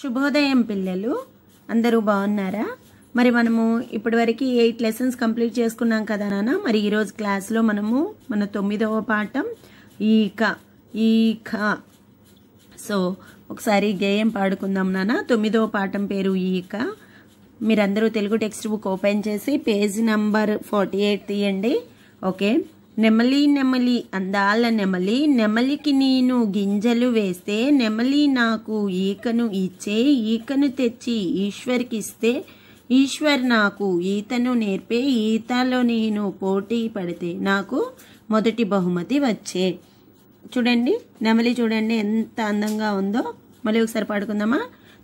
శుభోదయం పిల్లలు అందరూ బాగున్నారా మరి మనము ఇప్పటివరకు ఎయిట్ లెసన్స్ కంప్లీట్ చేసుకున్నాం కదా నాన్న మరి ఈరోజు క్లాస్లో మనము మన తొమ్మిదవ పాఠం ఈక ఈక సో ఒకసారి గేయం పాడుకుందాం నాన్న తొమ్మిదవ పాఠం పేరు ఈక మీరందరూ తెలుగు టెక్స్ట్ బుక్ ఓపెన్ చేసి పేజ్ నంబర్ ఫార్టీ ఎయిట్ తీయండి ఓకే నెమలి నెమలి అందాల నెమలి నెమలికి నేను గింజలు వేస్తే నెమలి నాకు ఈకను ఇచ్చే ఈకను తెచ్చి ఈశ్వర్కిస్తే ఈశ్వర్ నాకు ఈతను నేర్పే ఈతలో నేను పోటీ పడితే నాకు మొదటి బహుమతి వచ్చే చూడండి నెమలి చూడండి ఎంత అందంగా ఉందో మళ్ళీ ఒకసారి పాడుకుందామా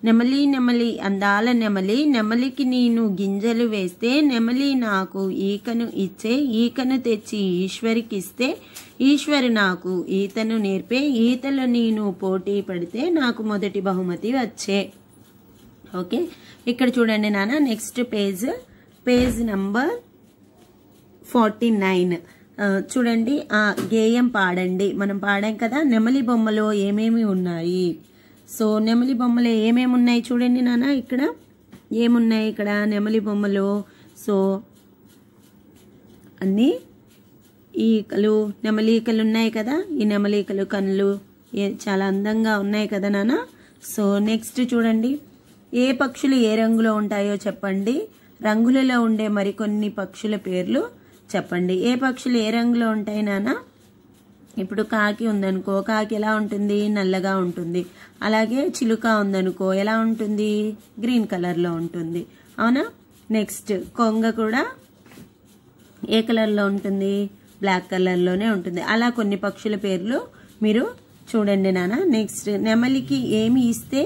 నెమలి నెమలి అందాల నెమలి నెమలికి నేను గింజలు వేస్తే నెమలి నాకు ఈకను ఇచ్చే ఈకను తెచ్చి ఈశ్వరికిస్తే ఈశ్వరు నాకు ఈతను నేర్పే ఈతలో నేను పోటీ పడితే నాకు మొదటి బహుమతి వచ్చే ఓకే ఇక్కడ చూడండి నాన్న next page page number forty nine చూడండి ఆ గేయం పాడండి మనం పాడాం కదా నెమలి బొమ్మలో ఏమేమి ఉన్నాయి సో నెమలి బొమ్మలు ఏమేమి ఉన్నాయి చూడండి నాన్న ఇక్కడ ఏమున్నాయి ఇక్కడ నెమలి బొమ్మలు సో అన్నీ ఈకలు నెమలీకలు ఉన్నాయి కదా ఈ నెమలీకలు కళ్ళు చాలా అందంగా ఉన్నాయి కదా నాన్న సో నెక్స్ట్ చూడండి ఏ పక్షులు ఏ రంగులో ఉంటాయో చెప్పండి రంగులలో ఉండే మరికొన్ని పక్షుల పేర్లు చెప్పండి ఏ పక్షులు ఏ రంగులో ఉంటాయి నానా ఇప్పుడు కాకి ఉందనుకో కాకి ఎలా ఉంటుంది నల్లగా ఉంటుంది అలాగే చిలుక ఉందనుకో ఎలా ఉంటుంది గ్రీన్ కలర్లో ఉంటుంది అవునా నెక్స్ట్ కొంగ కూడా ఏ కలర్లో ఉంటుంది బ్లాక్ కలర్లోనే ఉంటుంది అలా కొన్ని పక్షుల పేర్లు మీరు చూడండి నాన్న నెక్స్ట్ నెమలికి ఏమి ఇస్తే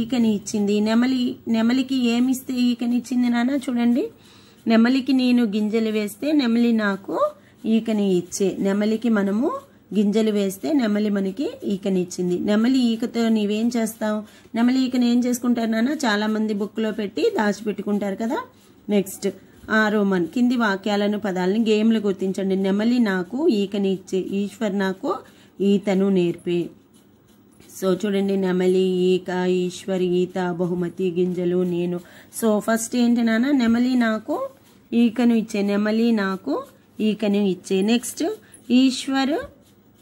ఈకని ఇచ్చింది నెమలి నెమలికి ఏమి ఇస్తే ఈకని ఇచ్చింది నాన్న చూడండి నెమలికి నేను గింజలు వేస్తే నెమలి నాకు ఈకని ఇచ్చే నెమలికి మనము గింజలు వేస్తే నెమలి మనకి ఈకనిచ్చింది నెమలి ఈకతో నీవేం చేస్తావు నెమలి ఈకను ఏం చేసుకుంటారు నాన్న చాలామంది బుక్లో పెట్టి దాచిపెట్టుకుంటారు కదా నెక్స్ట్ ఆ రోమన్ కింది వాక్యాలను పదాలను గేమ్లు గుర్తించండి నెమలి నాకు ఈకని ఇచ్చే ఈశ్వర్ నాకు ఈతను నేర్పే సో చూడండి నెమలి ఈక ఈశ్వర్ ఈత బహుమతి గింజలు నేను సో ఫస్ట్ ఏంటి నాన్న నెమలి నాకు ఈకను ఇచ్చే నెమలి నాకు ఈకను ఇచ్చే నెక్స్ట్ ఈశ్వర్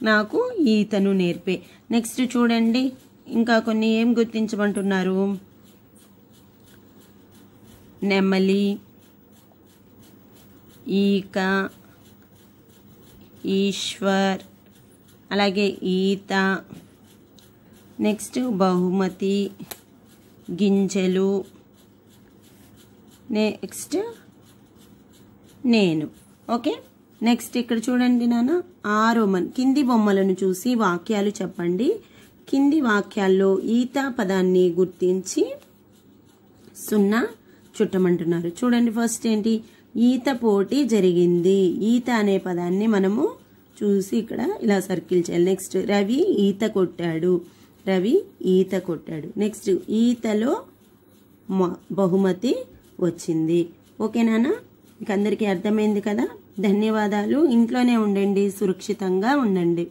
నాకు ఈతను నేర్పే నెక్స్ట్ చూడండి ఇంకా కొన్ని ఏం గుర్తించమంటున్నారు నెమలి ఈక ఈశ్వర్ అలాగే ఈత నెక్స్ట్ బహుమతి గింజలు నెక్స్ట్ నేను ఓకే నెక్స్ట్ ఇక్కడ చూడండి నాన్న ఆరోమన్ కింది బొమ్మలను చూసి వాక్యాలు చెప్పండి కింది వాక్యాల్లో ఈత పదాన్ని గుర్తించి సున్నా చుట్టమంటున్నారు చూడండి ఫస్ట్ ఏంటి ఈత పోటీ జరిగింది ఈత అనే పదాన్ని మనము చూసి ఇక్కడ ఇలా సర్కిల్ చేయాలి నెక్స్ట్ రవి ఈత కొట్టాడు రవి ఈత కొట్టాడు నెక్స్ట్ ఈతలో బహుమతి వచ్చింది ఓకేనా ఇక అందరికీ అర్థమైంది కదా ధన్యవాదాలు ఇంట్లోనే ఉండండి సురక్షితంగా ఉండండి